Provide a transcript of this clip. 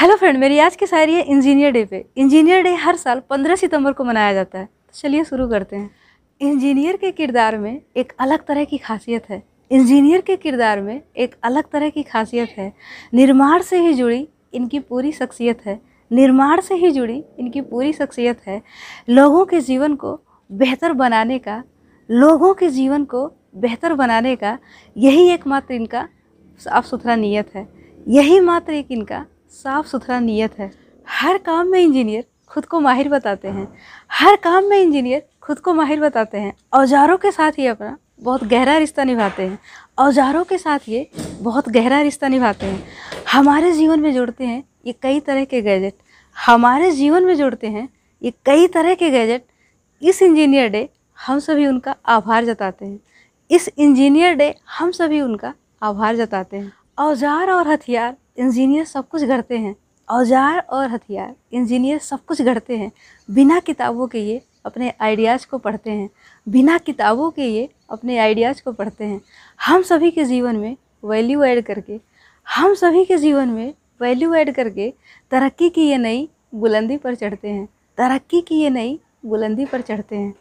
hello friend मेरी आज की शायरी है इंजीनियर डे पे इंजीनियर डे हर साल 15 सितंबर को मनाया जाता है तो चलिए शुरू करते हैं इंजीनियर के किरदार में एक अलग तरह की खासियत है इंजीनियर के किरदार में एक अलग तरह की खासियत है निर्माण से ही जुड़ी इनकी पूरी शख्सियत है निर्माण से ही जुड़ी इनकी पूरी शख्सियत है लोगों के जीवन को बेहतर बनाने का लोगों के जीवन को बेहतर बनाने का यही एकमात्र इनका साफ सुथरा नीयत है यही मात्र एक इनका साफ सुथरा नीयत है हर काम में इंजीनियर खुद को माहिर बताते हैं हर काम में इंजीनियर खुद को माहिर बताते हैं औजारों के साथ ही अपना बहुत गहरा रिश्ता निभाते हैं औजारों के साथ ये बहुत गहरा रिश्ता निभाते हैं हमारे जीवन में जुड़ते हैं ये कई तरह के गैजेट हमारे जीवन में जुड़ते हैं ये कई तरह के गैजेट इस इंजीनियर डे हम सभी उनका आभार जताते हैं इस इंजीनियर डे हम सभी उनका आभार जताते हैं औजार और हथियार इंजीनियर सब कुछ गढ़ते हैं औजार और हथियार इंजीनियर सब कुछ गढ़ते हैं बिना किताबों के ये अपने आइडियाज़ को पढ़ते हैं बिना किताबों के ये अपने आइडियाज़ को पढ़ते हैं हम सभी के जीवन में वैल्यू ऐड करके हम सभी के जीवन में वैल्यू ऐड करके तरक्की की ये नई बुलंदी पर चढ़ते हैं तरक्की की ये नई बुलंदी पर चढ़ते हैं